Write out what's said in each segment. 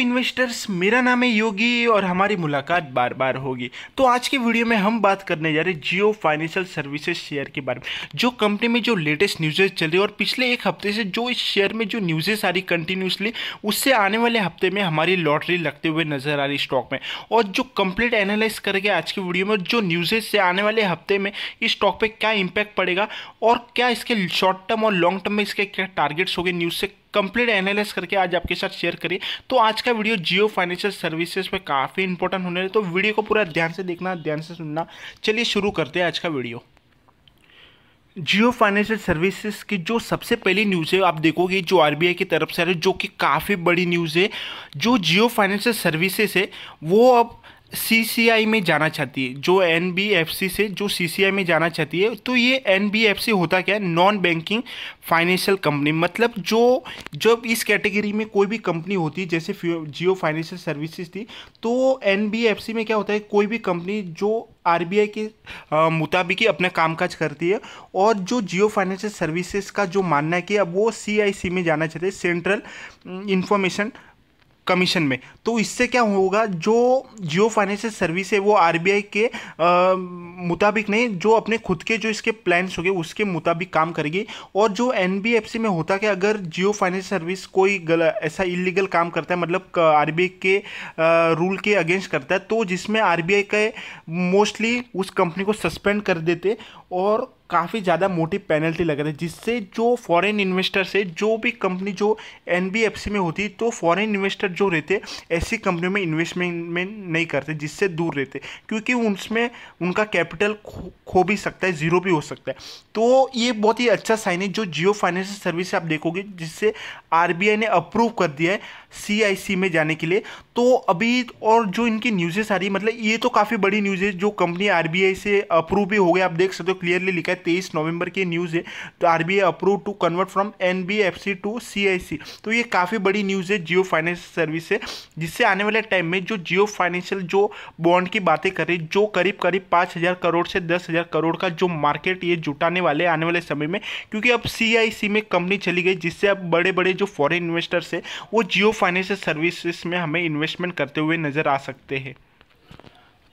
investors मेरा नाम है योगी और हमारी मुलाकात बार बार होगी तो आज के वीडियो में हम बात करने जा रहे हैं जियो फाइनेंशियल सर्विसेज शेयर के बारे में जो कंपनी में जो लेटेस्ट न्यूजेज चल रही है और पिछले एक हफ्ते से जो इस शेयर में जो न्यूजेस आ रही कंटिन्यूसली उससे आने वाले हफ्ते में हमारी लॉटरी लगते हुए नजर आ रही स्टॉक में और जो कंप्लीट एनालाइज करके आज की वीडियो में जो न्यूजेज से आने वाले हफ्ते में इस स्टॉक पर क्या इम्पैक्ट पड़ेगा और क्या इसके शॉर्ट टर्म और लॉन्ग टर्म में इसके क्या टारगेट्स हो गए न्यूज़ से कंप्लीट एनालिस करके आज आपके साथ शेयर करी तो आज का वीडियो जियो फाइनेंशियल सर्विसेज पे काफ़ी इंपॉर्टेंट होने तो वीडियो को पूरा ध्यान से देखना ध्यान से सुनना चलिए शुरू करते हैं आज का वीडियो जियो फाइनेंशियल सर्विसेज की जो सबसे पहली न्यूज़ है आप देखोगे जो आर की तरफ से आ रही जो कि काफ़ी बड़ी न्यूज़ है जो जियो फाइनेंशियल सर्विसेज है वो अब सीसीआई में जाना चाहती है जो एनबीएफसी से जो सीसीआई में जाना चाहती है तो ये एनबीएफसी होता क्या है नॉन बैंकिंग फाइनेंशियल कंपनी मतलब जो जब इस कैटेगरी में कोई भी कंपनी होती है जैसे जियो फाइनेंशियल सर्विसेज थी तो एनबीएफसी में क्या होता है कोई भी कंपनी जो आरबीआई के मुताबिक ही अपना कामकाज करती है और जो जियो फाइनेंशियल सर्विसेज का जो मानना है कि अब वो सी में जाना चाहते हैं सेंट्रल इंफॉर्मेशन कमीशन में तो इससे क्या होगा जो जियो फाइनेंशियल सर्विस है वो आर के मुताबिक नहीं जो अपने खुद के जो इसके प्लान्स होंगे उसके मुताबिक काम करेगी और जो एन में होता कि अगर जियो फाइनेंशियल सर्विस कोई गल, ऐसा इलीगल काम करता है मतलब आर के रूल के अगेंस्ट करता है तो जिसमें आर का मोस्टली उस कंपनी को सस्पेंड कर देते और काफ़ी ज़्यादा मोटी पेनल्टी लग रही है जिससे जो फॉरेन इन्वेस्टर से जो भी कंपनी जो एन में होती तो फॉरेन इन्वेस्टर जो रहते ऐसी कंपनियों में इन्वेस्टमेंट में नहीं करते जिससे दूर रहते क्योंकि उसमें उनका कैपिटल खो, खो भी सकता है ज़ीरो भी हो सकता है तो ये बहुत ही अच्छा साइन है जो जियो फाइनेंशियल सर्विस आप देखोगे जिससे आर ने अप्रूव कर दिया है सी में जाने के लिए तो अभी और जो इनकी न्यूज़ेस आ रही है मतलब ये तो काफ़ी बड़ी न्यूज़ है जो कंपनी आर से अप्रूव भी हो गया आप देख सकते हो क्लियरली लिखा है तेईस नवंबर की न्यूज़ है तो R B approve to convert from N to C तो ये काफ़ी बड़ी न्यूज़ है जियो फाइनेंस सर्विस से जिससे आने वाले टाइम में जो जियो फाइनेंशियल जो बॉन्ड की बातें कर रही जो करीब करीब पाँच हज़ार करोड़ से दस हज़ार करोड़ का जो मार्केट ये जुटाने वाले आने वाले समय में क्योंकि अब सी में कंपनी चली गई जिससे अब बड़े बड़े जो फॉरेन इन्वेस्टर्स है वो जियो फाइनेंशियल सर्विसेज में हमें इन्वेस्टमेंट करते हुए नज़र आ सकते हैं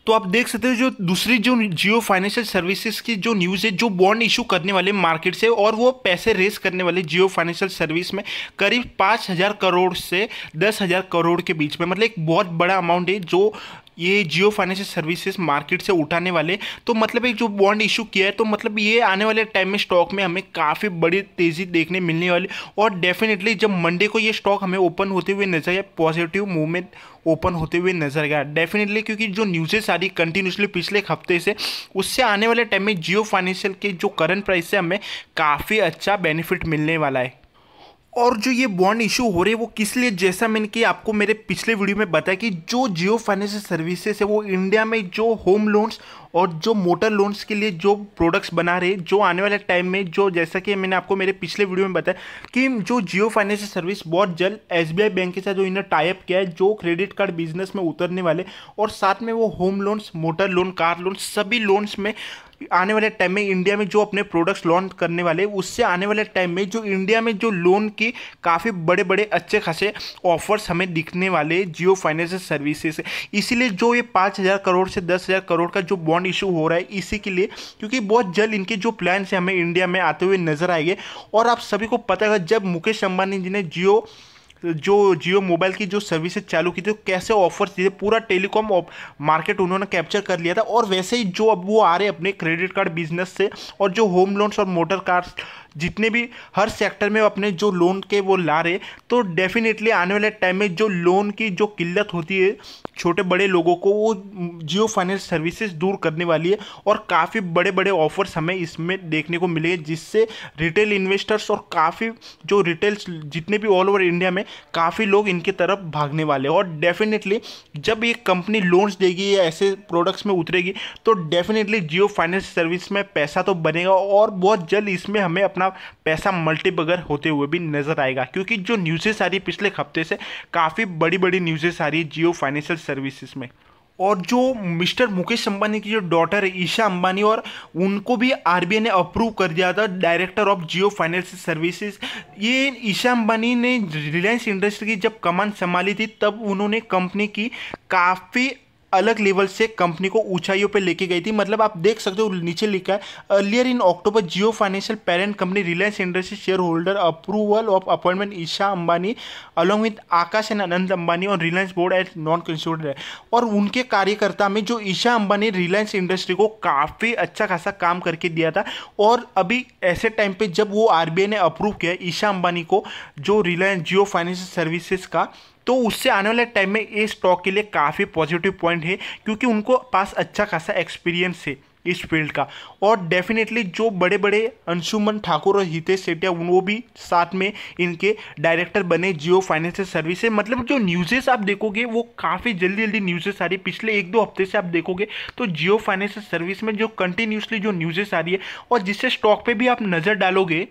तो आप देख सकते हो जो दूसरी जो जियो फाइनेंशियल सर्विसेज की जो न्यूज़ है जो बॉन्ड इशू करने वाले मार्केट से और वो पैसे रेस करने वाले जियो फाइनेंशियल सर्विस में करीब पाँच हज़ार करोड़ से दस हज़ार करोड़ के बीच में मतलब एक बहुत बड़ा अमाउंट है जो ये जियो फाइनेंशियल सर्विसेज मार्केट से उठाने वाले तो मतलब एक जो बॉन्ड इशू किया है तो मतलब ये आने वाले टाइम में स्टॉक में हमें काफ़ी बड़ी तेज़ी देखने मिलने वाली और डेफिनेटली जब मंडे को ये स्टॉक हमें ओपन होते हुए नजर आया पॉजिटिव मूवमेंट ओपन होते हुए नजर गया डेफिनेटली क्योंकि जो न्यूज़ेस आ रही कंटिन्यूसली पिछले एक हफ्ते से उससे आने वाले टाइम में जियो फाइनेंशियल के जो करंट प्राइस से हमें काफ़ी अच्छा बेनिफिट मिलने वाला है और जो ये बॉन्ड इशू हो रहे हैं वो किस लिए जैसा मैंने कि आपको मेरे पिछले वीडियो में बताया कि जो जियो फाइनेंशियल सर्विसेज है वो इंडिया में जो होम लोन्स और जो मोटर लोन्स के लिए जो प्रोडक्ट्स बना रहे जो आने वाले टाइम में जो जैसा कि मैंने आपको मेरे पिछले वीडियो में बताया कि जो जियो फाइनेंशियल सर्विस बहुत जल्द एस बैंक के साथ जो इन्हें टाइप किया है जो क्रेडिट कार्ड बिजनेस में उतरने वाले और साथ में वो home loans motor loan car loan सभी लोन्स में आने वाले टाइम में इंडिया में जो अपने प्रोडक्ट्स लॉन्च करने वाले उससे आने वाले टाइम में जो इंडिया में जो लोन के काफ़ी बड़े बड़े अच्छे खासे ऑफर्स हमें दिखने वाले जियो फाइनेंशियल सर्विसेज इसीलिए जो ये पाँच हज़ार करोड़ से दस हज़ार करोड़ का जो बॉन्ड इशू हो रहा है इसी के लिए क्योंकि बहुत जल्द इनके जो प्लान्स हैं हमें इंडिया में आते हुए नजर आएंगे और आप सभी को पता है जब मुकेश अंबानी जी ने जियो जो जियो मोबाइल की जो सर्विसेज चालू की थी तो कैसे ऑफर्स दिए पूरा टेलीकॉम मार्केट उन्होंने कैप्चर कर लिया था और वैसे ही जो अब वो आ रहे अपने क्रेडिट कार्ड बिजनेस से और जो होम लोन्स और मोटर कार्स जितने भी हर सेक्टर में अपने जो लोन के वो ला रहे तो डेफिनेटली आने वाले टाइम में जो लोन की जो किल्लत होती है छोटे बड़े लोगों को वो जियो फाइनेंस सर्विसेज दूर करने वाली है और काफ़ी बड़े बड़े ऑफर्स हमें इसमें देखने को मिलेंगे जिससे रिटेल इन्वेस्टर्स और काफ़ी जो रिटेल जितने भी ऑल ओवर इंडिया में काफ़ी लोग इनकी तरफ भागने वाले और डेफिनेटली जब ये कंपनी लोन्स देगी या ऐसे प्रोडक्ट्स में उतरेगी तो डेफिनेटली जियो फाइनेंस सर्विस में पैसा तो बनेगा और बहुत जल्द इसमें हमें अपना अपना पैसा मल्टीपगर होते हुए भी नजर आएगा क्योंकि जो न्यूज़ेस आ रही पिछले हफ्ते से काफ़ी बड़ी बड़ी न्यूज़ेस आ रही है जियो फाइनेंशियल सर्विसेज में और जो मिस्टर मुकेश अंबानी की जो डॉटर है ईशा अंबानी और उनको भी आर ने अप्रूव कर दिया था director of Jio financial services ये ईशा अंबानी ने रिलायंस इंडस्ट्री की जब कमान संभाली थी तब उन्होंने कंपनी की काफ़ी अलग लेवल से कंपनी को ऊंचाइयों पर लेके गई थी मतलब आप देख सकते हो नीचे लिखा है earlier in October Jio financial parent company Reliance industry shareholder approval of appointment Isha Ambani along with Akash and Anant Ambani और Reliance board as non consider है और उनके कार्यकर्ता में जो ईशा अंबानी रिलायंस इंडस्ट्री को काफ़ी अच्छा खासा काम करके दिया था और अभी ऐसे टाइम पे जब वो आरबीआई ने अप्रूव किया ईशा अंबानी को जो रिलायंस जियो फाइनेंशियल सर्विसेज का तो उससे आने वाले टाइम में ये स्टॉक के लिए काफ़ी पॉजिटिव पॉइंट है क्योंकि उनको पास अच्छा खासा एक्सपीरियंस है इस फील्ड का और डेफिनेटली जो बड़े बड़े अंशुमन ठाकुर और हितेश सेठिया वो भी साथ में इनके डायरेक्टर बने जियो फाइनेंशियल सर्विसेज मतलब जो न्यूज़ेस आप देखोगे वो काफ़ी जल्दी जल्दी न्यूज़ेस आ रही है पिछले एक दो हफ्ते से आप देखोगे तो जियो फाइनेंशियल सर्विस में जो कंटिन्यूसली जो न्यूज़ेस आ रही है और जिससे स्टॉक पर भी आप नज़र डालोगे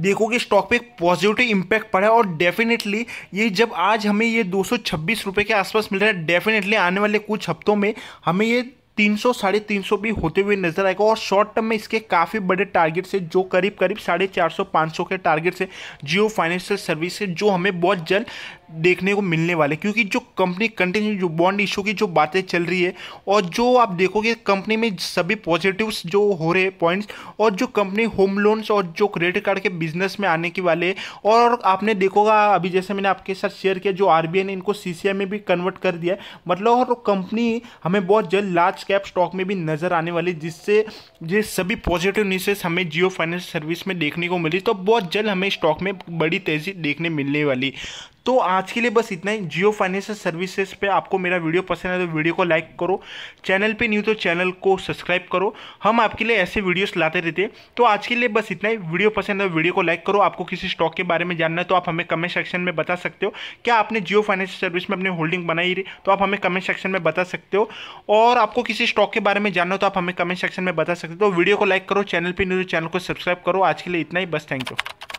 देखो कि स्टॉक पे एक पॉजिटिव इम्पैक्ट पड़ा है और डेफिनेटली ये जब आज हमें ये दो सौ के आसपास मिल रहा है डेफिनेटली आने वाले कुछ हफ्तों में हमें ये तीन सौ साढ़े तीन सौ भी होते हुए नजर आएगा और शॉर्ट टर्म में इसके काफ़ी बड़े टारगेट्स से जो करीब करीब साढ़े चार सौ पाँच सौ के टारगेट्स से जियो फाइनेंशियल से जो हमें बहुत जल्द देखने को मिलने वाले क्योंकि जो कंपनी कंटिन्यू जो बॉन्ड इशू की जो बातें चल रही है और जो आप देखोगे कंपनी में सभी पॉजिटिव्स जो हो रहे पॉइंट्स और जो कंपनी होम लोन्स और जो क्रेडिट कार्ड के बिजनेस में आने के वाले और आपने देखोगा अभी जैसे मैंने आपके साथ शेयर किया जो आर ने इनको सी में भी कन्वर्ट कर दिया मतलब और कंपनी हमें बहुत जल्द लार्ज कैप स्टॉक में भी नज़र आने वाली जिससे ये सभी पॉजिटिव न्यूसेस हमें जियो फाइनेंस सर्विस में देखने को मिली तो बहुत जल्द हमें स्टॉक में बड़ी तेज़ी देखने मिलने वाली तो आज के लिए बस इतना ही जियो फाइनेंशियल सर्विसेज पे आपको मेरा वीडियो पसंद है तो वीडियो को लाइक करो चैनल पे न्यू तो चैनल को सब्सक्राइब करो हम आपके लिए ऐसे वीडियोस लाते रहते हैं तो आज के लिए बस इतना ही वीडियो पसंद है तो वीडियो को लाइक करो आपको किसी स्टॉक के बारे में जानना है तो आप हमें कमेंट सेक्शन में बता सकते हो क्या आपने जियो फाइनेंशियल सर्विस में अपनी होल्डिंग बनाई रही तो आप हमें कमेंट सेक्शन में बता सकते हो और आपको किसी स्टॉक के बारे में जानना हो तो आप हमें कमेंट सेक्शन में बता सकते हो तो वीडियो को लाइक करो चैनल पर न्यू तो चैनल को सब्सक्राइब करो आज के लिए इतना ही बस थैंक यू